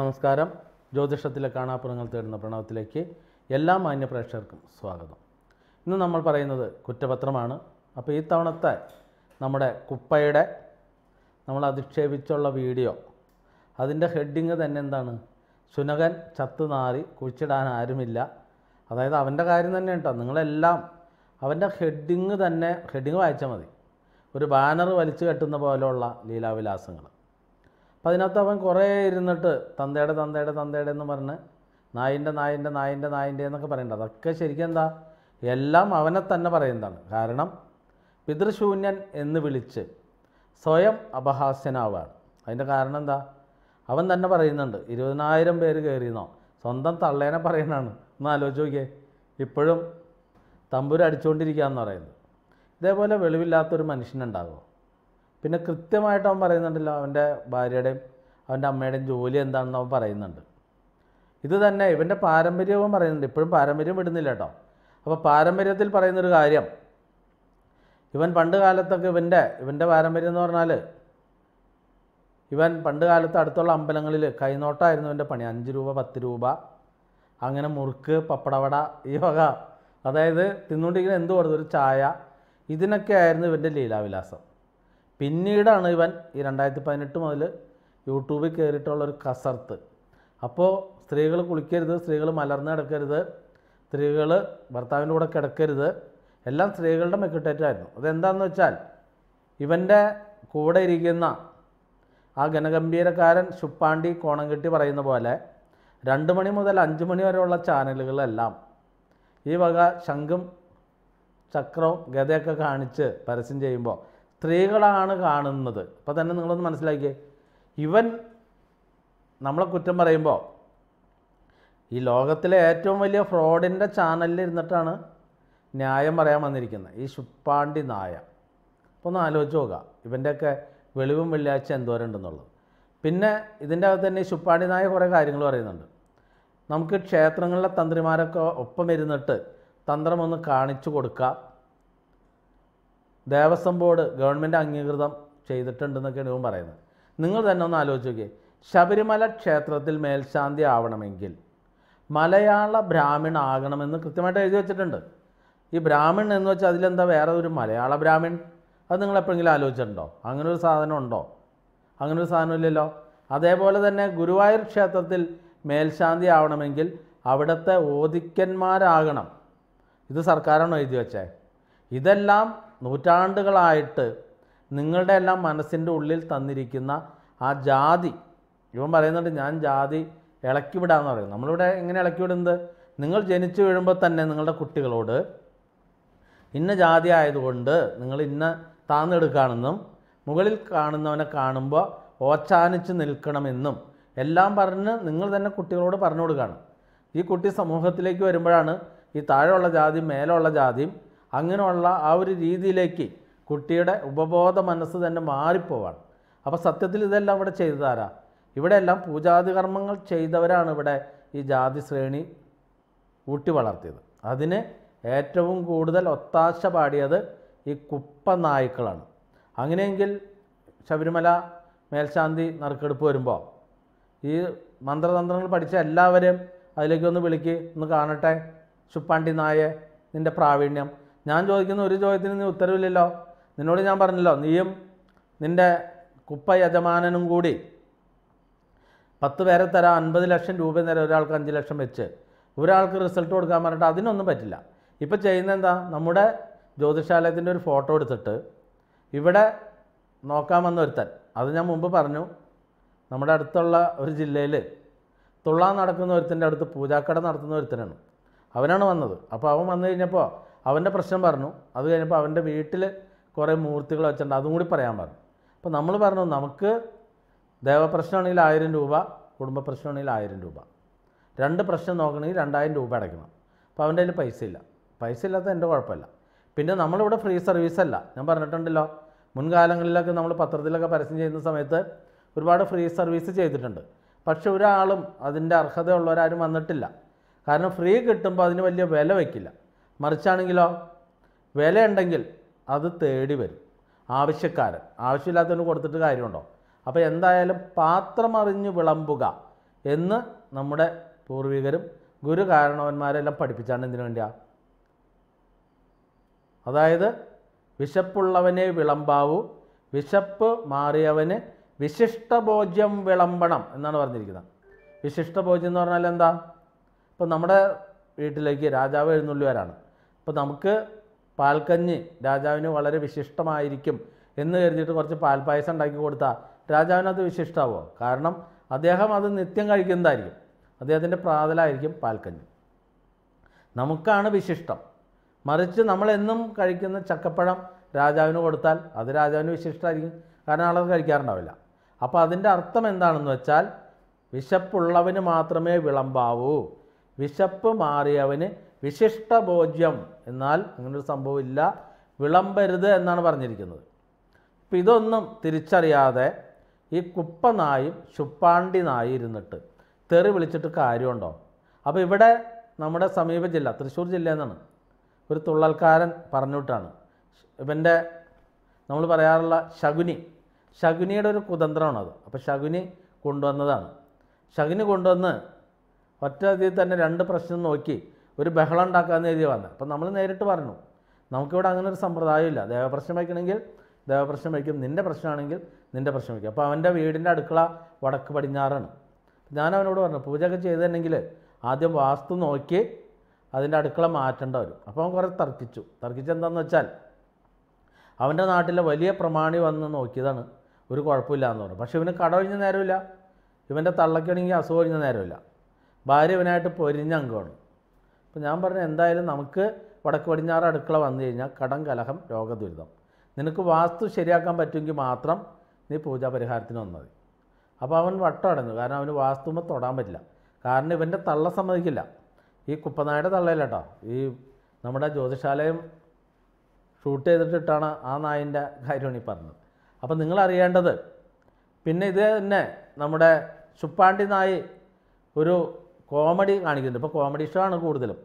നമസ്കാരം ജ്യോതിഷത്തിലെ കാണാപ്പുറങ്ങൾ തേടുന്ന പ്രണവത്തിലേക്ക് എല്ലാ മാന്യപ്രേക്ഷകർക്കും സ്വാഗതം ഇന്ന് നമ്മൾ പറയുന്നത് കുറ്റപത്രമാണ് അപ്പോൾ ഈ തവണത്തെ നമ്മുടെ കുപ്പയുടെ നമ്മൾ അധിക്ഷേപിച്ചുള്ള വീഡിയോ അതിൻ്റെ ഹെഡിങ് തന്നെ എന്താണ് ശുനകൻ നാറി കുഴിച്ചിടാൻ ആരുമില്ല അതായത് അവൻ്റെ കാര്യം തന്നെ കേട്ടോ നിങ്ങളെല്ലാം അവൻ്റെ ഹെഡിങ് തന്നെ ഹെഡിങ് വായിച്ചാൽ മതി ഒരു ബാനർ വലിച്ചു കെട്ടുന്ന പോലെയുള്ള ലീലാവിലാസങ്ങൾ അപ്പം അതിനകത്ത് അവൻ കുറേ ഇരുന്നിട്ട് തന്തയുടെ തന്തയുടെ തന്തയുടെ എന്ന് പറഞ്ഞ് നായിൻ്റെ നായിൻ്റെ നായിൻ്റെ നായിൻ്റെ എന്നൊക്കെ പറയേണ്ടത് അതൊക്കെ ശരിക്കും എന്താ എല്ലാം അവനെ തന്നെ പറയുന്നതാണ് കാരണം പിതൃശൂന്യൻ എന്ന് വിളിച്ച് സ്വയം അപഹാസ്യനാവുകയാണ് അതിൻ്റെ കാരണം എന്താ അവൻ തന്നെ പറയുന്നുണ്ട് ഇരുപതിനായിരം പേര് കയറിയെന്നോ സ്വന്തം തള്ളേനെ പറയണതാണ് ഒന്ന് ആലോചിച്ച് നോക്കിയേ ഇപ്പോഴും എന്ന് പറയുന്നത് ഇതേപോലെ വെളിവില്ലാത്തൊരു മനുഷ്യനുണ്ടാകുമോ പിന്നെ കൃത്യമായിട്ട് അവൻ പറയുന്നുണ്ടല്ലോ അവൻ്റെ ഭാര്യയുടെയും അവൻ്റെ അമ്മയുടെയും ജോലി എന്താണെന്ന് അവൻ പറയുന്നുണ്ട് ഇത് തന്നെ ഇവൻ്റെ പാരമ്പര്യവും പറയുന്നുണ്ട് ഇപ്പോഴും പാരമ്പര്യം വിടുന്നില്ല കേട്ടോ അപ്പോൾ പാരമ്പര്യത്തിൽ പറയുന്നൊരു കാര്യം ഇവൻ പണ്ട് കാലത്തൊക്കെ ഇവൻ്റെ ഇവൻ്റെ പാരമ്പര്യം എന്ന് പറഞ്ഞാൽ ഇവൻ പണ്ട് കാലത്ത് അടുത്തുള്ള അമ്പലങ്ങളിൽ കൈനോട്ടമായിരുന്നു ഇവൻ്റെ പണി അഞ്ച് രൂപ പത്ത് രൂപ അങ്ങനെ മുറുക്ക് പപ്പടവട ഈ വക അതായത് തിന്നുകൊണ്ടിരിക്കുന്ന എന്ത് കൊടുത്തു ഒരു ചായ ഇതിനൊക്കെ ആയിരുന്നു ഇവൻ്റെ ലീലാവിലാസം പിന്നീടാണ് ഇവൻ ഈ രണ്ടായിരത്തി പതിനെട്ട് മുതൽ യൂട്യൂബിൽ കയറിയിട്ടുള്ളൊരു കസർത്ത് അപ്പോൾ സ്ത്രീകൾ കുളിക്കരുത് സ്ത്രീകൾ മലർന്ന് കിടക്കരുത് സ്ത്രീകൾ ഭർത്താവിൻ്റെ കൂടെ കിടക്കരുത് എല്ലാം സ്ത്രീകളുടെ മെക്കിട്ടേറ്റായിരുന്നു അതെന്താണെന്ന് വെച്ചാൽ ഇവൻ്റെ കൂടെ ഇരിക്കുന്ന ആ ഗനഗംഭീരക്കാരൻ ശുപ്പാണ്ടി കോണംകെട്ടി പറയുന്ന പോലെ രണ്ട് മണി മുതൽ അഞ്ച് മണി വരെയുള്ള ചാനലുകളെല്ലാം ഈ വക ശംഖും ചക്രവും ഗതയൊക്കെ കാണിച്ച് പരസ്യം ചെയ്യുമ്പോൾ സ്ത്രീകളാണ് കാണുന്നത് അപ്പോൾ തന്നെ നിങ്ങളൊന്ന് മനസ്സിലാക്കിയേ ഇവൻ നമ്മളെ കുറ്റം പറയുമ്പോൾ ഈ ലോകത്തിലെ ഏറ്റവും വലിയ ഫ്രോഡിൻ്റെ ചാനലിൽ ഇരുന്നിട്ടാണ് ന്യായം പറയാൻ വന്നിരിക്കുന്നത് ഈ ശുപ്പാണ്ടി നായ അപ്പോൾ ഒന്ന് ആലോചിച്ച് നോക്കുക ഇവൻ്റെയൊക്കെ വെളിവും വെള്ളിയാഴ്ച എന്തോരുണ്ടെന്നുള്ളത് പിന്നെ ഇതിൻ്റെ അകത്ത് തന്നെ ഈ ശുപ്പാണ്ടി നായ കുറേ കാര്യങ്ങൾ പറയുന്നുണ്ട് നമുക്ക് ക്ഷേത്രങ്ങളിലെ തന്ത്രിമാരൊക്കെ ഒപ്പം ഇരുന്നിട്ട് ഒന്ന് കാണിച്ചു കൊടുക്കാം ദേവസ്വം ബോർഡ് ഗവൺമെൻറ് അംഗീകൃതം ചെയ്തിട്ടുണ്ടെന്നൊക്കെയാണ് ഇവൻ പറയുന്നത് നിങ്ങൾ തന്നെ ഒന്ന് ആലോചിച്ച് നോക്കിയേ ശബരിമല ക്ഷേത്രത്തിൽ മേൽശാന്തി ആവണമെങ്കിൽ മലയാള ബ്രാഹ്മിൺ ആകണമെന്ന് കൃത്യമായിട്ട് എഴുതി വെച്ചിട്ടുണ്ട് ഈ ബ്രാഹ്മിൺ എന്ന് വെച്ചാൽ അതിലെന്താ വേറെ ഒരു മലയാള ബ്രാഹ്മിൺ അത് നിങ്ങൾ എപ്പോഴെങ്കിലും ആലോചിച്ചിട്ടുണ്ടോ അങ്ങനെ ഒരു സാധനം ഉണ്ടോ അങ്ങനെ ഒരു സാധനമില്ലല്ലോ അതേപോലെ തന്നെ ഗുരുവായൂർ ക്ഷേത്രത്തിൽ മേൽശാന്തി ആവണമെങ്കിൽ അവിടുത്തെ ഓദിക്കന്മാരാകണം ഇത് സർക്കാരാണ് എഴുതി വെച്ചേ ഇതെല്ലാം നൂറ്റാണ്ടുകളായിട്ട് നിങ്ങളുടെ എല്ലാം മനസ്സിൻ്റെ ഉള്ളിൽ തന്നിരിക്കുന്ന ആ ജാതി ഇവൻ പറയുന്നുണ്ട് ഞാൻ ജാതി ഇളക്കി വിടാമെന്ന് പറയും നമ്മളിവിടെ എങ്ങനെ ഇളക്കി വിടുന്നത് നിങ്ങൾ ജനിച്ചു വീഴുമ്പോൾ തന്നെ നിങ്ങളുടെ കുട്ടികളോട് ഇന്ന ജാതി ആയതുകൊണ്ട് നിങ്ങൾ ഇന്ന താന്നെടുക്കുകയാണെന്നും മുകളിൽ കാണുന്നവനെ കാണുമ്പോൾ ഓച്ചാനിച്ച് നിൽക്കണമെന്നും എല്ലാം പറഞ്ഞ് നിങ്ങൾ തന്നെ കുട്ടികളോട് പറഞ്ഞു കൊടുക്കുകയാണ് ഈ കുട്ടി സമൂഹത്തിലേക്ക് വരുമ്പോഴാണ് ഈ താഴെയുള്ള ജാതിയും മേലുള്ള ജാതിയും അങ്ങനെയുള്ള ആ ഒരു രീതിയിലേക്ക് കുട്ടിയുടെ ഉപബോധ മനസ്സ് തന്നെ മാറിപ്പോവാണ് അപ്പോൾ സത്യത്തിൽ ഇതെല്ലാം ഇവിടെ ചെയ്തു തരാം ഇവിടെയെല്ലാം പൂജാതി കർമ്മങ്ങൾ ചെയ്തവരാണ് ഇവിടെ ഈ ജാതി ശ്രേണി ഊട്ടി വളർത്തിയത് അതിന് ഏറ്റവും കൂടുതൽ ഒത്താശ പാടിയത് ഈ കുപ്പ നായ്ക്കളാണ് അങ്ങനെയെങ്കിൽ ശബരിമല മേൽശാന്തി നറുക്കെടുപ്പ് വരുമ്പോൾ ഈ മന്ത്രതന്ത്രങ്ങൾ പഠിച്ച എല്ലാവരെയും അതിലേക്കൊന്ന് വിളിക്ക് ഒന്ന് കാണട്ടെ ശുപ്പാണ്ടി നായ നിൻ്റെ പ്രാവീണ്യം ഞാൻ ചോദിക്കുന്ന ഒരു ചോദ്യത്തിന് നീ ഉത്തരവില്ലല്ലോ നിന്നോട് ഞാൻ പറഞ്ഞല്ലോ നീയും നിൻ്റെ കുപ്പ യജമാനനും കൂടി പത്ത് പേരെ തരാം അൻപത് ലക്ഷം രൂപ തരാം ഒരാൾക്ക് അഞ്ച് ലക്ഷം വെച്ച് ഒരാൾക്ക് റിസൾട്ട് കൊടുക്കാൻ പറഞ്ഞിട്ട് അതിനൊന്നും പറ്റില്ല ഇപ്പം ചെയ്യുന്ന എന്താ നമ്മുടെ ജ്യോതിഷാലയത്തിൻ്റെ ഒരു ഫോട്ടോ എടുത്തിട്ട് ഇവിടെ നോക്കാമെന്ന് ഒരുത്തൻ അത് ഞാൻ മുമ്പ് പറഞ്ഞു നമ്മുടെ അടുത്തുള്ള ഒരു ജില്ലയിൽ തുള്ളാൻ നടക്കുന്ന ഒരുത്തിൻ്റെ അടുത്ത് പൂജാക്കട നടത്തുന്ന ഒരുത്തനാണ് അവനാണ് വന്നത് അപ്പോൾ അവൻ വന്നു കഴിഞ്ഞപ്പോൾ അവൻ്റെ പ്രശ്നം പറഞ്ഞു അത് കഴിഞ്ഞപ്പോൾ അവൻ്റെ വീട്ടിൽ കുറേ മൂർത്തികൾ വെച്ചിട്ടുണ്ട് അതും കൂടി പറയാൻ പറഞ്ഞു അപ്പോൾ നമ്മൾ പറഞ്ഞു നമുക്ക് ദേവപ്രശ്നമാണെങ്കിൽ ആയിരം രൂപ കുടുംബ പ്രശ്നമാണെങ്കിൽ ആയിരം രൂപ രണ്ട് പ്രശ്നം നോക്കണമെങ്കിൽ രണ്ടായിരം രൂപ അടയ്ക്കണം അപ്പോൾ അവൻ്റെ കയ്യിൽ പൈസ ഇല്ല പൈസ ഇല്ലാത്ത എൻ്റെ കുഴപ്പമില്ല പിന്നെ നമ്മളിവിടെ ഫ്രീ സർവീസ് അല്ല ഞാൻ പറഞ്ഞിട്ടുണ്ടല്ലോ മുൻകാലങ്ങളിലൊക്കെ നമ്മൾ പത്രത്തിലൊക്കെ പരസ്യം ചെയ്യുന്ന സമയത്ത് ഒരുപാട് ഫ്രീ സർവീസ് ചെയ്തിട്ടുണ്ട് പക്ഷെ ഒരാളും അതിൻ്റെ അർഹതയുള്ളവരാരും വന്നിട്ടില്ല കാരണം ഫ്രീ കിട്ടുമ്പോൾ അതിന് വലിയ വില വയ്ക്കില്ല മറിച്ചാണെങ്കിലോ വിലയുണ്ടെങ്കിൽ അത് തേടി വരും ആവശ്യക്കാരൻ ആവശ്യമില്ലാത്തതിന് കൊടുത്തിട്ട് കാര്യമുണ്ടോ അപ്പോൾ എന്തായാലും പാത്രമറിഞ്ഞ് വിളമ്പുക എന്ന് നമ്മുടെ പൂർവികരും ഗുരു കാരണവന്മാരെല്ലാം പഠിപ്പിച്ചാണ് എന്തിനു വേണ്ടിയാ അതായത് വിശപ്പുള്ളവനെ വിളമ്പാവൂ വിശപ്പ് മാറിയവന് വിശിഷ്ടഭോജ്യം വിളമ്പണം എന്നാണ് പറഞ്ഞിരിക്കുന്നത് വിശിഷ്ടഭോജ്യം എന്ന് പറഞ്ഞാൽ എന്താ ഇപ്പം നമ്മുടെ വീട്ടിലേക്ക് രാജാവ് എഴുന്നള്ളിവരാണ് അപ്പോൾ നമുക്ക് പാൽക്കഞ്ഞ് രാജാവിന് വളരെ വിശിഷ്ടമായിരിക്കും എന്ന് കരുതിയിട്ട് കുറച്ച് പാൽപ്പായസം ഉണ്ടാക്കി കൊടുത്താൽ രാജാവിനത് വിശിഷ്ടമാവോ കാരണം അദ്ദേഹം അത് നിത്യം കഴിക്കുന്നതായിരിക്കും അദ്ദേഹത്തിൻ്റെ പ്രാതലായിരിക്കും പാൽക്കഞ്ഞ് നമുക്കാണ് വിശിഷ്ടം മറിച്ച് നമ്മളെന്നും കഴിക്കുന്ന ചക്കപ്പഴം രാജാവിന് കൊടുത്താൽ അത് രാജാവിന് വിശിഷ്ടമായിരിക്കും കാരണം ആളത് കഴിക്കാറുണ്ടാവില്ല അപ്പോൾ അതിൻ്റെ അർത്ഥം എന്താണെന്ന് വെച്ചാൽ വിശപ്പുള്ളവന് മാത്രമേ വിളമ്പാവൂ വിശപ്പ് മാറിയവന് വിശിഷ്ടഭോജ്യം എന്നാൽ ഇങ്ങനൊരു സംഭവം ഇല്ല വിളമ്പരുത് എന്നാണ് പറഞ്ഞിരിക്കുന്നത് ഇപ്പം ഇതൊന്നും തിരിച്ചറിയാതെ ഈ കുപ്പനായും ശുപ്പാണ്ടി നായി ഇരുന്നിട്ട് തെറി വിളിച്ചിട്ട് കാര്യമുണ്ടോ അപ്പോൾ ഇവിടെ നമ്മുടെ സമീപ ജില്ല തൃശ്ശൂർ ജില്ല എന്നാണ് ഒരു തുള്ളൽക്കാരൻ പറഞ്ഞുവിട്ടാണ് ഇവൻ്റെ നമ്മൾ പറയാറുള്ള ശകുനി ശകുനിയുടെ ഒരു കുതന്ത്രമാണത് അപ്പോൾ ശകുനി കൊണ്ടുവന്നതാണ് ശകുനി കൊണ്ടുവന്ന് ഒറ്റ ഇതിൽ തന്നെ രണ്ട് പ്രശ്നം നോക്കി ഒരു ബഹളം ഉണ്ടാക്കാമെന്ന് എഴുതി വന്നത് അപ്പം നമ്മൾ നേരിട്ട് പറഞ്ഞു നമുക്കിവിടെ അങ്ങനെ ഒരു സമ്പ്രദായമില്ല ദേവപ്രശ്നം വയ്ക്കണമെങ്കിൽ ദേവപ്രശ്നം വയ്ക്കും നിൻ്റെ പ്രശ്നമാണെങ്കിൽ നിൻ്റെ പ്രശ്നം വയ്ക്കും അപ്പോൾ അവൻ്റെ വീടിൻ്റെ അടുക്കള വടക്ക് പടിഞ്ഞാറാണ് ഞാൻ അവനോട് പറഞ്ഞു പൂജയൊക്കെ ചെയ്തിട്ടുണ്ടെങ്കിൽ ആദ്യം വാസ്തു നോക്കി അതിൻ്റെ അടുക്കള മാറ്റേണ്ട വരും അപ്പോൾ അവൻ കുറേ തർക്കിച്ചു തർക്കിച്ചെന്താണെന്ന് വെച്ചാൽ അവൻ്റെ നാട്ടിലെ വലിയ പ്രമാണി വന്ന് നോക്കിയതാണ് ഒരു കുഴപ്പമില്ല എന്ന് പറഞ്ഞു പക്ഷേ ഇവന് ഒഴിഞ്ഞ നേരമില്ല ഇവൻ്റെ തള്ളക്കണെങ്കിൽ അസുഖം ഒഴിഞ്ഞ നേരമില്ല ഭാര്യ ഇവനായിട്ട് പൊരിഞ്ഞ അംഗമാണ് അപ്പോൾ ഞാൻ പറഞ്ഞു എന്തായാലും നമുക്ക് വടക്ക് പടിഞ്ഞാറ് അടുക്കള വന്നു കഴിഞ്ഞാൽ കടം കലഹം രോഗദുരിതം നിനക്ക് വാസ്തു ശരിയാക്കാൻ പറ്റുമെങ്കിൽ മാത്രം നീ പൂജാ പരിഹാരത്തിന് വന്നത് അപ്പോൾ അവൻ വട്ടം അടഞ്ഞു കാരണം അവന് വാസ്തുമ്മ തൊടാൻ പറ്റില്ല കാരണം ഇവൻ്റെ തള്ള സമ്മതിക്കില്ല ഈ കുപ്പനായുടെ തള്ളയില്ല കേട്ടോ ഈ നമ്മുടെ ജ്യോതിഷാലയം ഷൂട്ട് ചെയ്തിട്ടിട്ടാണ് ആ നായൻ്റെ കാര്യമാണ് ഈ പറഞ്ഞത് അപ്പം നിങ്ങൾ അറിയേണ്ടത് പിന്നെ ഇത് തന്നെ നമ്മുടെ ശുപ്പാണ്ടി നായി ഒരു കോമഡി കാണിക്കുന്നുണ്ട് ഇപ്പോൾ കോമഡി ഷോ ആണ് കൂടുതലും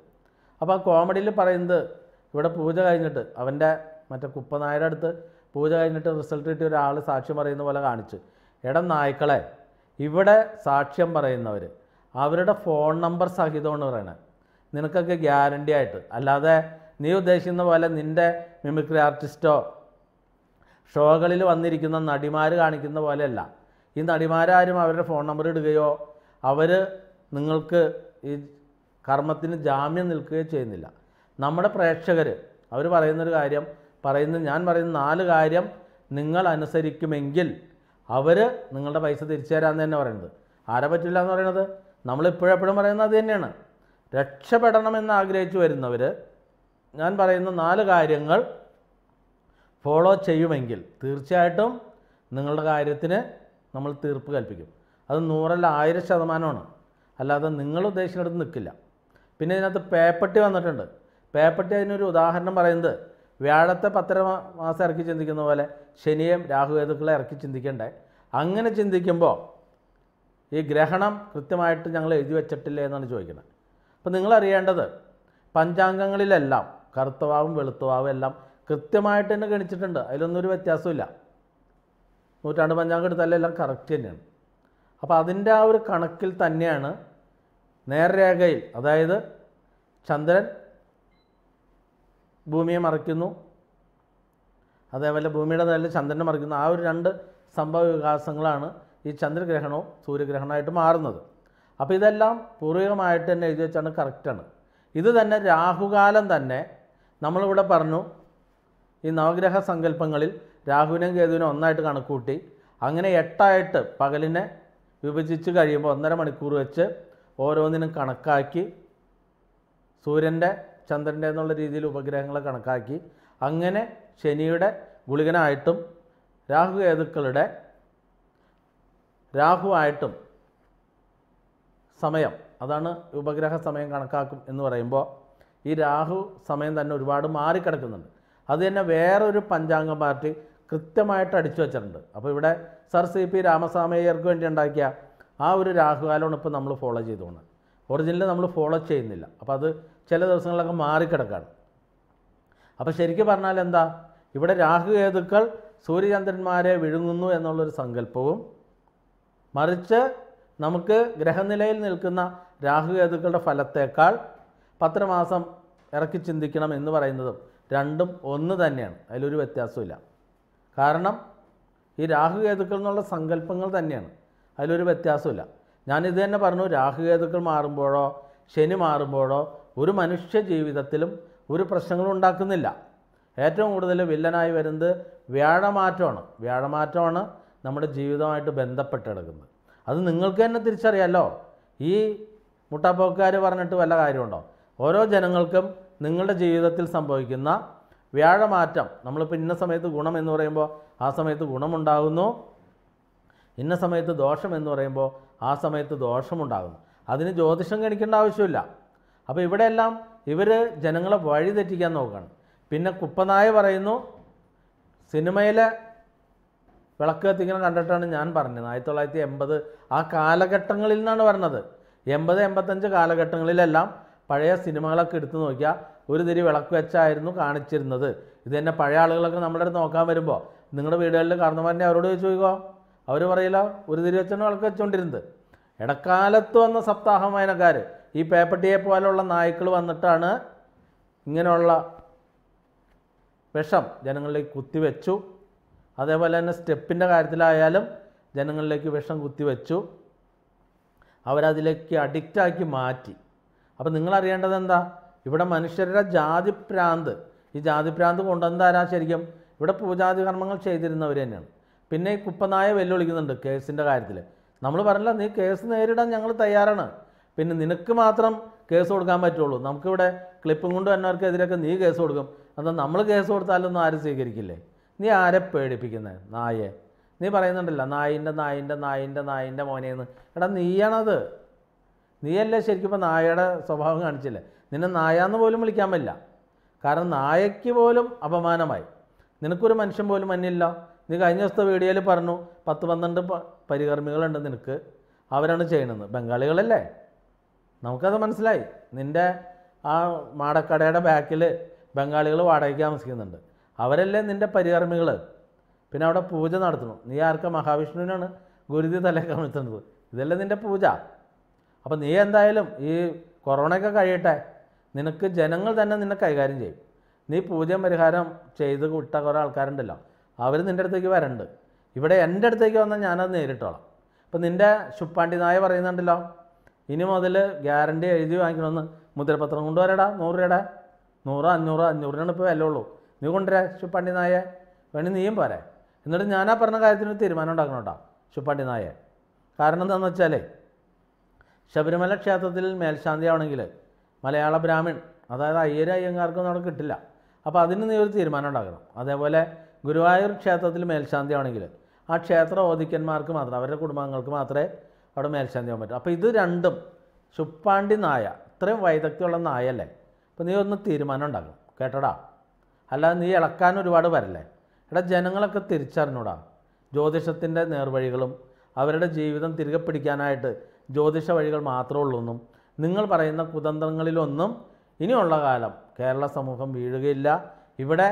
അപ്പോൾ ആ കോമഡിയിൽ പറയുന്നത് ഇവിടെ പൂജ കഴിഞ്ഞിട്ട് അവൻ്റെ മറ്റേ കുപ്പനായരുടെ അടുത്ത് പൂജ കഴിഞ്ഞിട്ട് റിസൾട്ട് കിട്ടിയ ഒരാൾ സാക്ഷ്യം പറയുന്ന പോലെ കാണിച്ചു എടം നായ്ക്കളെ ഇവിടെ സാക്ഷ്യം പറയുന്നവർ അവരുടെ ഫോൺ നമ്പർ സഹിതമാണ് പറയണത് നിനക്കൊക്കെ ഗ്യാരണ്ടി ആയിട്ട് അല്ലാതെ നീ ഉദ്ദേശിക്കുന്ന പോലെ നിൻ്റെ മിമിക്രി ആർട്ടിസ്റ്റോ ഷോകളിൽ വന്നിരിക്കുന്ന നടിമാർ കാണിക്കുന്ന പോലെയല്ല ഈ നടിമാരാരും അവരുടെ ഫോൺ നമ്പർ ഇടുകയോ അവർ നിങ്ങൾക്ക് ഈ കർമ്മത്തിന് ജാമ്യം നിൽക്കുകയോ ചെയ്യുന്നില്ല നമ്മുടെ പ്രേക്ഷകർ അവർ പറയുന്നൊരു കാര്യം പറയുന്ന ഞാൻ പറയുന്ന നാല് കാര്യം നിങ്ങൾ അനുസരിക്കുമെങ്കിൽ അവർ നിങ്ങളുടെ പൈസ തിരിച്ചു തരാമെന്ന് തന്നെ പറയുന്നത് ആരെ പറ്റില്ല എന്ന് പറയുന്നത് നമ്മളിപ്പോഴെപ്പോഴും പറയുന്നത് അത് തന്നെയാണ് രക്ഷപ്പെടണമെന്ന് ആഗ്രഹിച്ചു വരുന്നവർ ഞാൻ പറയുന്ന നാല് കാര്യങ്ങൾ ഫോളോ ചെയ്യുമെങ്കിൽ തീർച്ചയായിട്ടും നിങ്ങളുടെ കാര്യത്തിന് നമ്മൾ തീർപ്പ് കൽപ്പിക്കും അത് നൂറല്ല ആയിരം ശതമാനമാണ് അല്ലാതെ നിങ്ങൾ ഉദ്ദേശിക്കുന്നിടത്ത് നിൽക്കില്ല പിന്നെ ഇതിനകത്ത് പേപ്പട്ടി വന്നിട്ടുണ്ട് പേപ്പട്ടി അതിനൊരു ഉദാഹരണം പറയുന്നത് വ്യാഴത്തെ പത്തര മാസം ഇറക്കി ചിന്തിക്കുന്ന പോലെ ശനിയും രാഹുകേതുക്കളെ ഇറക്കി ചിന്തിക്കണ്ടേ അങ്ങനെ ചിന്തിക്കുമ്പോൾ ഈ ഗ്രഹണം കൃത്യമായിട്ട് ഞങ്ങൾ എഴുതി വച്ചിട്ടില്ല എന്നാണ് ചോദിക്കുന്നത് അപ്പോൾ നിങ്ങൾ അറിയേണ്ടത് പഞ്ചാംഗങ്ങളിലെല്ലാം കറുത്തവാവും വെളുത്തവാവും എല്ലാം കൃത്യമായിട്ട് തന്നെ ഗണിച്ചിട്ടുണ്ട് അതിലൊന്നും ഒരു വ്യത്യാസമില്ല നൂറ്റാണ്ട് പഞ്ചാംഗം എടുത്താലും എല്ലാം കറക്റ്റ് തന്നെയാണ് അപ്പോൾ അതിൻ്റെ ആ ഒരു കണക്കിൽ തന്നെയാണ് നേർരേഖയിൽ അതായത് ചന്ദ്രൻ ഭൂമിയെ മറിക്കുന്നു അതേപോലെ ഭൂമിയുടെ നിലയിൽ ചന്ദ്രനെ മറിക്കുന്നു ആ ഒരു രണ്ട് സംഭവ വികാസങ്ങളാണ് ഈ ചന്ദ്രഗ്രഹണവും സൂര്യഗ്രഹണമായിട്ട് മാറുന്നത് അപ്പോൾ ഇതെല്ലാം പൂർവികമായിട്ട് തന്നെ എഴുതി വെച്ചാണ് കറക്റ്റാണ് ഇത് തന്നെ രാഹുകാലം തന്നെ നമ്മളിവിടെ പറഞ്ഞു ഈ നവഗ്രഹ സങ്കല്പങ്ങളിൽ രാഹുവിനും കേതുവിനും ഒന്നായിട്ട് കണക്കുകൂട്ടി അങ്ങനെ എട്ടായിട്ട് പകലിനെ വിഭജിച്ച് കഴിയുമ്പോൾ ഒന്നര മണിക്കൂർ വെച്ച് ഓരോന്നിനും കണക്കാക്കി സൂര്യൻ്റെ ചന്ദ്രൻ്റെ എന്നുള്ള രീതിയിൽ ഉപഗ്രഹങ്ങളെ കണക്കാക്കി അങ്ങനെ ശനിയുടെ ഗുളികനായിട്ടും രാഹുകേതുക്കളുടെ രാഹുവായിട്ടും സമയം അതാണ് ഉപഗ്രഹ സമയം കണക്കാക്കും എന്ന് പറയുമ്പോൾ ഈ രാഹു സമയം തന്നെ ഒരുപാട് മാറിക്കിടക്കുന്നുണ്ട് അത് തന്നെ വേറൊരു പഞ്ചാംഗം പാർട്ടി കൃത്യമായിട്ട് അടിച്ചു വച്ചിട്ടുണ്ട് അപ്പോൾ ഇവിടെ സർ സി പി രാമസ്വാമി വേണ്ടി ഉണ്ടാക്കിയ ആ ഒരു രാഹുകാലമാണ് ഇപ്പോൾ നമ്മൾ ഫോളോ ചെയ്തുകൊണ്ട് ഒറിജിനൽ നമ്മൾ ഫോളോ ചെയ്യുന്നില്ല അപ്പോൾ അത് ചില ദിവസങ്ങളിലൊക്കെ മാറിക്കിടക്കാണ് അപ്പോൾ ശരിക്കും പറഞ്ഞാൽ എന്താ ഇവിടെ രാഹുകേതുക്കൾ സൂര്യചന്ദ്രന്മാരെ വിഴുങ്ങുന്നു എന്നുള്ളൊരു സങ്കല്പവും മറിച്ച് നമുക്ക് ഗ്രഹനിലയിൽ നിൽക്കുന്ന രാഹുകേതുക്കളുടെ ഫലത്തേക്കാൾ പത്രമാസം ഇറക്കി ചിന്തിക്കണം എന്ന് പറയുന്നതും രണ്ടും ഒന്ന് തന്നെയാണ് അതിലൊരു വ്യത്യാസമില്ല കാരണം ഈ രാഹുകേതുക്കൾ എന്നുള്ള സങ്കല്പങ്ങൾ തന്നെയാണ് അതിലൊരു വ്യത്യാസമില്ല ഞാനിത് തന്നെ പറഞ്ഞു രാഹുകേതുക്കൾ മാറുമ്പോഴോ ശനി മാറുമ്പോഴോ ഒരു മനുഷ്യ ജീവിതത്തിലും ഒരു പ്രശ്നങ്ങളും ഉണ്ടാക്കുന്നില്ല ഏറ്റവും കൂടുതൽ വില്ലനായി വരുന്നത് വ്യാഴമാറ്റമാണ് വ്യാഴമാറ്റമാണ് നമ്മുടെ ജീവിതമായിട്ട് ബന്ധപ്പെട്ട് കിടക്കുന്നത് അത് നിങ്ങൾക്ക് തന്നെ തിരിച്ചറിയാമല്ലോ ഈ മുട്ടാപ്പോക്കാർ പറഞ്ഞിട്ട് വല്ല കാര്യമുണ്ടോ ഓരോ ജനങ്ങൾക്കും നിങ്ങളുടെ ജീവിതത്തിൽ സംഭവിക്കുന്ന വ്യാഴമാറ്റം നമ്മളിപ്പോൾ ഇന്ന സമയത്ത് ഗുണം എന്ന് പറയുമ്പോൾ ആ സമയത്ത് ഗുണമുണ്ടാകുന്നു ഇന്ന സമയത്ത് ദോഷം എന്ന് പറയുമ്പോൾ ആ സമയത്ത് ദോഷമുണ്ടാകുന്നു അതിന് ജ്യോതിഷം കണിക്കേണ്ട ആവശ്യമില്ല അപ്പോൾ ഇവിടെയെല്ലാം ഇവർ ജനങ്ങളെ വഴി തെറ്റിക്കാൻ നോക്കുകയാണ് പിന്നെ കുപ്പനായ പറയുന്നു സിനിമയിലെ വിളക്ക് കത്തിങ്ങനെ കണ്ടിട്ടാണ് ഞാൻ പറഞ്ഞത് ആയിരത്തി തൊള്ളായിരത്തി എൺപത് ആ കാലഘട്ടങ്ങളിൽ നിന്നാണ് പറഞ്ഞത് എൺപത് എൺപത്തഞ്ച് കാലഘട്ടങ്ങളിലെല്ലാം പഴയ സിനിമകളൊക്കെ എടുത്തു നോക്കിയാൽ ഒരു തിരി വിളക്ക് വെച്ചായിരുന്നു കാണിച്ചിരുന്നത് ഇത് തന്നെ പഴയ ആളുകളൊക്കെ നമ്മുടെ അടുത്ത് നോക്കാൻ വരുമ്പോൾ നിങ്ങളുടെ വീടുകളിൽ കാരണവന്മാരെ അവരോട് ചോദിച്ചു നോക്കുമോ അവർ പറയില്ല ഒരു തിരുവച്ചനും ആൾക്ക് വെച്ചുകൊണ്ടിരുന്നത് ഇടക്കാലത്ത് വന്ന സപ്താഹം വായനക്കാർ ഈ പേപ്പട്ടിയെ പോലുള്ള നായ്ക്കൾ വന്നിട്ടാണ് ഇങ്ങനെയുള്ള വിഷം ജനങ്ങളിലേക്ക് കുത്തിവെച്ചു അതേപോലെ തന്നെ സ്റ്റെപ്പിൻ്റെ കാര്യത്തിലായാലും ജനങ്ങളിലേക്ക് വിഷം കുത്തിവെച്ചു അവരതിലേക്ക് അഡിക്റ്റാക്കി മാറ്റി അപ്പം നിങ്ങളറിയേണ്ടത് എന്താ ഇവിടെ മനുഷ്യരുടെ ജാതിപ്രാന്ത് ഈ ജാതിപ്രാന്ത് കൊണ്ടുവന്നാരാ ശരിക്കും ഇവിടെ പൂജാതി കർമ്മങ്ങൾ ചെയ്തിരുന്നവർ തന്നെയാണ് പിന്നെ കുപ്പനായ വെല്ലുവിളിക്കുന്നുണ്ട് കേസിൻ്റെ കാര്യത്തിൽ നമ്മൾ പറഞ്ഞില്ല നീ കേസ് നേരിടാൻ ഞങ്ങൾ തയ്യാറാണ് പിന്നെ നിനക്ക് മാത്രം കേസ് കൊടുക്കാൻ പറ്റുള്ളൂ നമുക്കിവിടെ ക്ലിപ്പും കൊണ്ട് വന്നവർക്കെതിരെയൊക്കെ നീ കേസ് കൊടുക്കും എന്നാൽ നമ്മൾ കേസ് കൊടുത്താലൊന്നും ആരും സ്വീകരിക്കില്ലേ നീ ആരെ പേടിപ്പിക്കുന്നത് നായെ നീ പറയുന്നുണ്ടല്ലോ നായിൻ്റെ നായിൻ്റെ നായിൻ്റെ നായിൻ്റെ മോനെയെന്ന് എടാ നീയാണത് നീയല്ലേ ശരിക്കും ഇപ്പോൾ നായയുടെ സ്വഭാവം കാണിച്ചില്ലേ നിന്നെ നായാന്ന് പോലും വിളിക്കാൻ പറ്റില്ല കാരണം നായയ്ക്ക് പോലും അപമാനമായി നിനക്കൊരു മനുഷ്യൻ പോലും മഞ്ഞില്ല നീ കഴിഞ്ഞ ദിവസത്തെ വീഡിയോയിൽ പറഞ്ഞു പത്ത് പന്ത്രണ്ട് പരികർമ്മികളുണ്ട് നിനക്ക് അവരാണ് ചെയ്യണത് ബംഗാളികളല്ലേ നമുക്കത് മനസ്സിലായി നിൻ്റെ ആ മാടക്കടയുടെ ബാക്കിൽ ബംഗാളികൾ വാടകയ്ക്ക് താമസിക്കുന്നുണ്ട് അവരല്ലേ നിൻ്റെ പരികർമ്മികൾ പിന്നെ അവിടെ പൂജ നടത്തണം നീ ആർക്ക മഹാവിഷ്ണുവിനാണ് ഗുരുതി തലയൊക്കെ വിളിച്ചത് ഇതല്ലേ നിൻ്റെ പൂജ അപ്പം നീ എന്തായാലും ഈ കൊറോണയൊക്കെ കഴിയട്ടെ നിനക്ക് ജനങ്ങൾ തന്നെ നിന്നെ കൈകാര്യം ചെയ്യും നീ പൂജ പരിഹാരം ചെയ്ത് വിട്ട കുറേ ആൾക്കാരുണ്ടല്ലോ അവർ നിൻ്റെ അടുത്തേക്ക് വരണ്ട് ഇവിടെ എൻ്റെ അടുത്തേക്ക് വന്നാൽ ഞാനത് നേരിട്ടോളാം അപ്പോൾ നിൻ്റെ ശുപ്പാണ്ടി നായ പറയുന്നുണ്ടല്ലോ ഇനി മുതൽ ഗ്യാരണ്ടി എഴുതി വാങ്ങിക്കണമെന്ന് മുദ്രപത്രം കൊണ്ടുവരടാ നൂറ് രൂപയുടെ നൂറ് അഞ്ഞൂറ് അഞ്ഞൂറിനാണ് ഇപ്പോൾ വില ഉള്ളൂ നീ കൊണ്ടുവരാ ശുപ്പാണ്ടി നായ വേണി നീയും പോരെ എന്നിട്ട് ഞാനാ പറഞ്ഞ കാര്യത്തിന് തീരുമാനം ഉണ്ടാക്കണം കേട്ടോ ശുപ്പാണ്ടി നായ കാരണം എന്താണെന്ന് വെച്ചാലേ ശബരിമല ക്ഷേത്രത്തിൽ മേൽശാന്തി ആവണമെങ്കിൽ മലയാള ബ്രാഹ്മിൺ അതായത് അയ്യര് അയ്യങ്കാർക്കൊന്നും അവിടെ കിട്ടില്ല അപ്പോൾ അതിന് നീ ഒരു തീരുമാനം ഉണ്ടാക്കണം അതേപോലെ ഗുരുവായൂർ ക്ഷേത്രത്തിൽ മേൽശാന്തിയാണെങ്കിൽ ആ ക്ഷേത്ര ഓദിക്കന്മാർക്ക് മാത്രം അവരുടെ കുടുംബാംഗങ്ങൾക്ക് മാത്രമേ അവിടെ മേൽശാന്തി ആവാൻ പറ്റൂ അപ്പോൾ ഇത് രണ്ടും ശുപ്പാണ്ടി നായ ഇത്രയും വൈദഗ്ധ്യമുള്ള നായല്ലേ അപ്പോൾ നീ ഒന്ന് തീരുമാനം ഉണ്ടാകും കേട്ടടാ അല്ലാതെ നീ ഇളക്കാൻ ഒരുപാട് വരല്ലേ എടാ ജനങ്ങളൊക്കെ തിരിച്ചറിഞ്ഞൂടാ ജ്യോതിഷത്തിൻ്റെ നേർവഴികളും അവരുടെ ജീവിതം തിരികെ പിടിക്കാനായിട്ട് ജ്യോതിഷ വഴികൾ മാത്രമേ ഉള്ളൂ എന്നും നിങ്ങൾ പറയുന്ന കുതന്ത്രങ്ങളിലൊന്നും ഇനിയുള്ള കാലം കേരള സമൂഹം വീഴുകയില്ല ഇവിടെ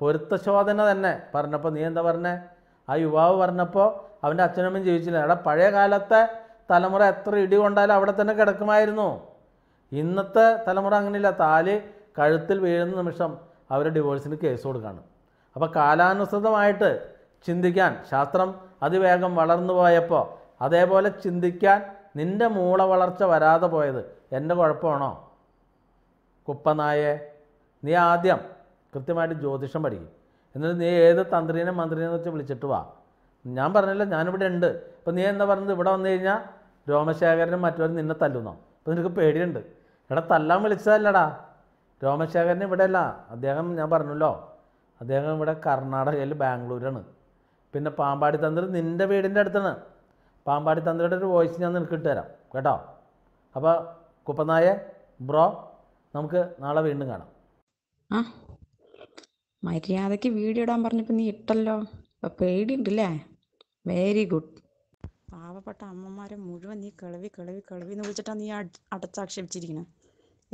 പൊരുത്തശോധന തന്നെ പറഞ്ഞപ്പോൾ നീ എന്താ പറഞ്ഞേ ആ യുവാവ് പറഞ്ഞപ്പോൾ അവൻ്റെ അച്ഛനമ്മയും ജീവിച്ചില്ല എടാ പഴയ കാലത്തെ തലമുറ എത്ര ഇടി കൊണ്ടാലും അവിടെ തന്നെ കിടക്കുമായിരുന്നു ഇന്നത്തെ തലമുറ അങ്ങനെയില്ല താലി കഴുത്തിൽ വീഴുന്ന നിമിഷം അവർ ഡിവോഴ്സിന് കേസ് കൊടുക്കുകയാണ് അപ്പോൾ കാലാനുസൃതമായിട്ട് ചിന്തിക്കാൻ ശാസ്ത്രം അതിവേഗം വളർന്നു പോയപ്പോൾ അതേപോലെ ചിന്തിക്കാൻ നിൻ്റെ മൂള വളർച്ച വരാതെ പോയത് എൻ്റെ കുഴപ്പമാണോ കുപ്പനായെ നീ ആദ്യം കൃത്യമായിട്ട് ജ്യോതിഷം പഠിക്കും എന്നിട്ട് നീ ഏത് തന്ത്രീനെ മന്ത്രീനെ വെച്ച് വിളിച്ചിട്ട് വാ ഞാൻ പറഞ്ഞില്ല ഞാനിവിടെ ഉണ്ട് ഇപ്പം നീ എന്താ പറഞ്ഞത് ഇവിടെ വന്നു കഴിഞ്ഞാൽ രോമശേഖരനും മറ്റവരും നിന്നെ തല്ലുന്നോ അപ്പം നിനക്ക് പേടിയുണ്ട് എടാ തല്ലാൻ വിളിച്ചതല്ലടാ രോമശേഖരൻ അല്ല അദ്ദേഹം ഞാൻ പറഞ്ഞല്ലോ അദ്ദേഹം ഇവിടെ കർണാടകയിൽ ബാംഗ്ലൂരാണ് പിന്നെ പാമ്പാടി തന്ത്രി നിൻ്റെ വീടിൻ്റെ അടുത്താണ് പാമ്പാടി തന്ത്രിയുടെ ഒരു വോയിസ് ഞാൻ നിനക്ക് ഇട്ട് തരാം കേട്ടോ അപ്പോൾ കുപ്പനായ ബ്രോ നമുക്ക് നാളെ വീണ്ടും കാണാം ആ മര്യാദയ്ക്ക് വീഡിയോ ഇടാൻ പറഞ്ഞപ്പോൾ നീ ഇട്ടല്ലോ അപ്പോൾ പേടിയുണ്ടല്ലേ വെരി ഗുഡ് പാവപ്പെട്ട അമ്മമാരെ മുഴുവൻ നീ കിളവി കിളവി കിളവി എന്ന് വിളിച്ചിട്ടാണ് നീ അടച്ചാക്ഷേപിച്ചിരിക്കുന്നത്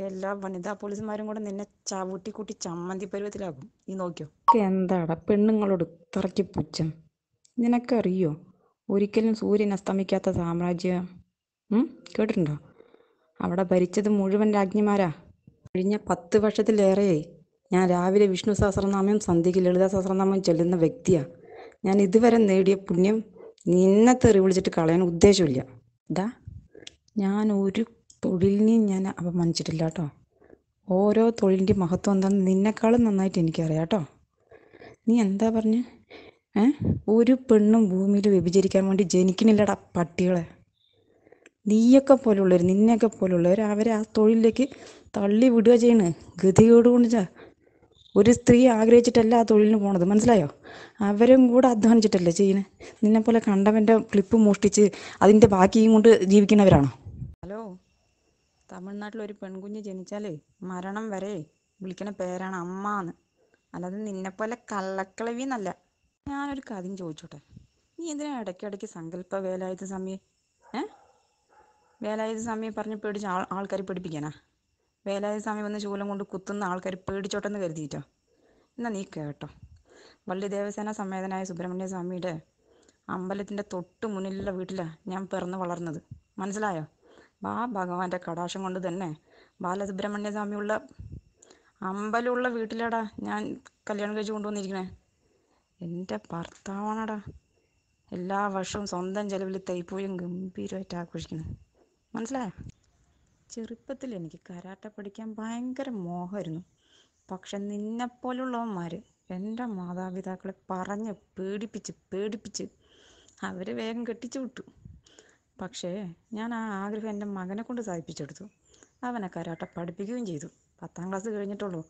എല്ലാ വനിതാ പോലീസുമാരും കൂടെ നിന്നെ ചവിട്ടി കൂട്ടി ചമ്മന്തി പരുവത്തിലാക്കും നീ നോക്കിയോ എന്താടാ പെണ്ണുങ്ങളോട് ഇത്രയ്ക്ക് പുച്ഛം നിനക്കറിയോ ഒരിക്കലും സൂര്യൻ അസ്തമിക്കാത്ത സാമ്രാജ്യം കേട്ടിട്ടുണ്ടോ അവിടെ ഭരിച്ചത് മുഴുവൻ രാജ്ഞിമാരാ കഴിഞ്ഞ പത്ത് വർഷത്തിലേറെയായി ഞാൻ രാവിലെ വിഷ്ണു സഹസ്രനാമം സന്ധ്യയ്ക്ക് ലളിത സഹസ്രനാമം ചൊല്ലുന്ന വ്യക്തിയാണ് ഞാൻ ഇതുവരെ നേടിയ പുണ്യം നിന്നെ തെറി വിളിച്ചിട്ട് കളയാൻ ഉദ്ദേശമില്ല ഇതാ ഞാൻ ഒരു തൊഴിലിനെയും ഞാൻ അപമാനിച്ചിട്ടില്ല കേട്ടോ ഓരോ തൊഴിലിൻ്റെ മഹത്വം എന്താണെന്ന് നിന്നെക്കാളും നന്നായിട്ട് എനിക്കറിയാം കേട്ടോ നീ എന്താ പറഞ്ഞ് ഏ ഒരു പെണ്ണും ഭൂമിയിൽ വ്യഭിചരിക്കാൻ വേണ്ടി ജനിക്കുന്നില്ലടാ പട്ടികളെ നീയൊക്കെ പോലുള്ളവർ നിന്നെയൊക്കെ പോലുള്ളവർ അവരെ ആ തൊഴിലിലേക്ക് തള്ളി വിടുക ചെയ്യണേ ഗതികേട് കൊണ്ടാ ഒരു സ്ത്രീ ആഗ്രഹിച്ചിട്ടല്ല ആ തൊഴിലിന് പോണത് മനസ്സിലായോ അവരും കൂടെ അധ്വാനിച്ചിട്ടല്ലേ ചെയ്യുന്നത് നിന്നെപ്പോലെ കണ്ടവൻ്റെ ക്ലിപ്പ് മോഷ്ടിച്ച് അതിൻ്റെ ബാക്കിയും കൊണ്ട് ജീവിക്കുന്നവരാണോ ഹലോ തമിഴ്നാട്ടിൽ ഒരു പെൺകുഞ്ഞ് ജനിച്ചാലേ മരണം വരെ വിളിക്കണ പേരാണ് അമ്മ എന്ന് അല്ലാതെ നിന്നെപ്പോലെ കള്ളക്കളവി എന്നല്ല ഞാനൊരു കഥയും ചോദിച്ചോട്ടെ നീ എന്തിനാ ഇടയ്ക്കിടയ്ക്ക് സങ്കല്പ വേലായുധ സമയം ഏ വേലായുധ സമയം പറഞ്ഞ് പേടിച്ച് ആൾ ആൾക്കാരെ വേലായ സ്വാമി വന്ന് ശൂലം കൊണ്ട് കുത്തുന്ന ആൾക്കാർ പേടിച്ചോട്ടെന്ന് കരുതിയിട്ടോ എന്നാ നീ കേട്ടോ വള്ളി ദേവസേന സമേതനായ സുബ്രഹ്മണ്യ സ്വാമിയുടെ അമ്പലത്തിൻ്റെ തൊട്ട് മുന്നിലുള്ള വീട്ടിലാണ് ഞാൻ പിറന്ന് വളർന്നത് മനസ്സിലായോ ആ ഭഗവാന്റെ കടാക്ഷം കൊണ്ട് തന്നെ ബാലസുബ്രഹ്മണ്യ സ്വാമിയുള്ള അമ്പലമുള്ള വീട്ടിലാടാ ഞാൻ കല്യാണം കഴിച്ച് കൊണ്ടുവന്നിരിക്കണേ എൻ്റെ ഭർത്താവാണടാ എല്ലാ വർഷവും സ്വന്തം ചെലവിൽ തൈപ്പൂയും ഗംഭീരമായിട്ട് ആഘോഷിക്കുന്നത് മനസ്സിലായോ ചെറുപ്പത്തിൽ എനിക്ക് കരാട്ട പഠിക്കാൻ ഭയങ്കര മോഹമായിരുന്നു പക്ഷെ നിന്നെപ്പോലുള്ളവന്മാർ എൻ്റെ മാതാപിതാക്കളെ പറഞ്ഞ് പേടിപ്പിച്ച് പേടിപ്പിച്ച് അവർ വേഗം കെട്ടിച്ചു വിട്ടു പക്ഷേ ഞാൻ ആ ആഗ്രഹം എൻ്റെ മകനെ കൊണ്ട് സാധിപ്പിച്ചെടുത്തു അവനെ കരാട്ട പഠിപ്പിക്കുകയും ചെയ്തു പത്താം ക്ലാസ് കഴിഞ്ഞിട്ടുള്ളൂ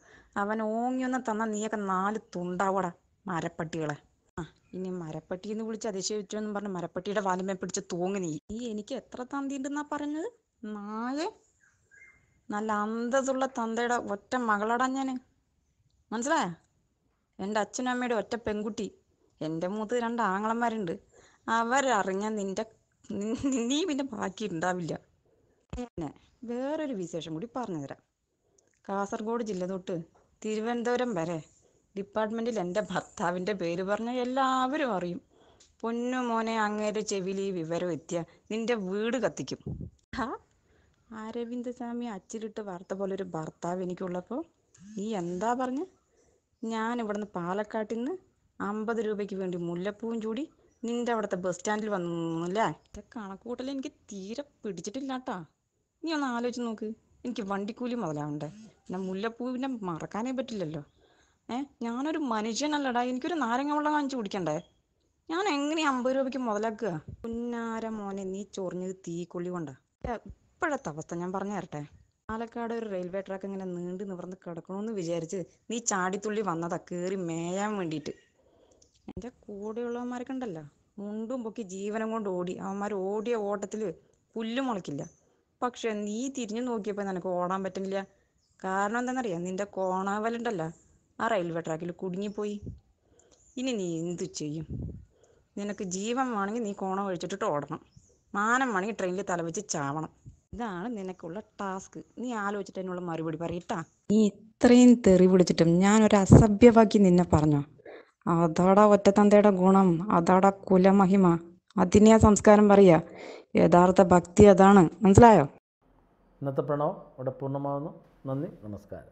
അവൻ ഓങ്ങി ഒന്ന് തന്ന നീയൊക്കെ നാല് തുണ്ടാവടാ മരപ്പട്ടികളെ ആ ഇനി മരപ്പട്ടി എന്ന് വിളിച്ച് അതിശയിച്ചു എന്ന് പറഞ്ഞ് മരപ്പട്ടിയുടെ വാലുമേ പിടിച്ച് തൂങ്ങി നീ എനിക്ക് എത്ര തന്തിണ്ടെന്നാ പറഞ്ഞത് നാല് നല്ല അന്തതുള്ള തന്തയുടെ ഒറ്റ മകളടാ ഞാൻ മനസ്സിലായ എൻ്റെ അച്ഛനും അമ്മയുടെ ഒറ്റ പെൺകുട്ടി എൻ്റെ മൂത്ത് രണ്ട് ആങ്ങളന്മാരുണ്ട് അവരറിഞ്ഞ നിൻ്റെ നീ പിന്നെ ബാക്കി ഉണ്ടാവില്ല പിന്നെ വേറൊരു വിശേഷം കൂടി പറഞ്ഞു തരാം കാസർഗോഡ് ജില്ല തൊട്ട് തിരുവനന്തപുരം വരെ ഡിപ്പാർട്ട്മെന്റിൽ എൻ്റെ ഭർത്താവിൻ്റെ പേര് പറഞ്ഞ എല്ലാവരും അറിയും പൊന്നു മോനെ അങ്ങേരെ ചെവിയിൽ വിവരം എത്തിയ നിന്റെ വീട് കത്തിക്കും അരവിന്ദസ്വാമി അച്ചിലിട്ട് വാർത്ത പോലെ ഒരു ഭർത്താവ് എനിക്കുള്ളപ്പോൾ നീ എന്താ പറഞ്ഞ് ഞാൻ ഇവിടുന്ന് പാലക്കാട്ടിൽ നിന്ന് അമ്പത് രൂപയ്ക്ക് വേണ്ടി മുല്ലപ്പൂവും ചൂടി നിന്റെ അവിടുത്തെ ബസ് സ്റ്റാൻഡിൽ വന്നല്ലേ കണക്കൂട്ടൽ എനിക്ക് തീരെ പിടിച്ചിട്ടില്ല കേട്ടാ നീ ഒന്ന് ആലോചിച്ച് നോക്ക് എനിക്ക് വണ്ടിക്കൂലി മുതലാവണ്ടേ പിന്നെ മുല്ലപ്പൂവിനെ മറക്കാനേ പറ്റില്ലല്ലോ ഏഹ് ഞാനൊരു മനുഷ്യനല്ലടാ എനിക്കൊരു നാരങ്ങ വെള്ളം വാങ്ങിച്ചു കുടിക്കണ്ടേ ഞാൻ എങ്ങനെ അമ്പത് രൂപയ്ക്ക് മുതലാക്കുക പുന്നാര മോനെ നീ ചൊറിഞ്ഞത് തീക്കൊള്ളി കൊണ്ടാ ഇപ്പോഴത്തെ അവസ്ഥ ഞാൻ പറഞ്ഞു തരട്ടെ പാലക്കാട് ഒരു റെയിൽവേ ട്രാക്ക് ഇങ്ങനെ നീണ്ടു നിവർന്ന് കിടക്കണമെന്ന് വിചാരിച്ച് നീ ചാടിത്തുള്ളി വന്നതാ കയറി മേയാൻ വേണ്ടിയിട്ട് എൻ്റെ കൂടെയുള്ളവന്മാരൊക്കെ ഉണ്ടല്ലോ മുണ്ടും പൊക്കി ജീവനം കൊണ്ട് ഓടി അവന്മാർ ഓടിയ ഓട്ടത്തിൽ പുല്ലും മുളക്കില്ല പക്ഷെ നീ തിരിഞ്ഞു നോക്കിയപ്പോൾ നിനക്ക് ഓടാൻ പറ്റുന്നില്ല കാരണം എന്താണെന്നറിയാം നിന്റെ കോണാവലുണ്ടല്ലോ ആ റെയിൽവേ ട്രാക്കിൽ കുടുങ്ങിപ്പോയി ഇനി നീ എന്തു ചെയ്യും നിനക്ക് ജീവൻ വേണമെങ്കിൽ നീ കോണം ഒഴിച്ചിട്ടിട്ട് ഓടണം മാനം വേണമെങ്കിൽ ട്രെയിനിൽ തലവെച്ച് ചാവണം ഇതാണ് നിനക്കുള്ള ടാസ്ക് നീ ആലോചിച്ചിട്ട് എന്നുള്ള മറുപടി പറയട്ടാ നീ ഇത്രയും തെറി പിടിച്ചിട്ടും ഞാൻ ഒരു അസഭ്യവാക്കി നിന്നെ പറഞ്ഞോ അതാടാ ഒറ്റത്തന്തയുടെ ഗുണം അതാടാ കുലമഹിമ അതിനെ സംസ്കാരം പറയാ യഥാർത്ഥ ഭക്തി അതാണ് മനസ്സിലായോ ഇന്നത്തെ പ്രണവ് ഇവിടെ പൂർണ്ണമാകുന്നു നന്ദി നമസ്കാരം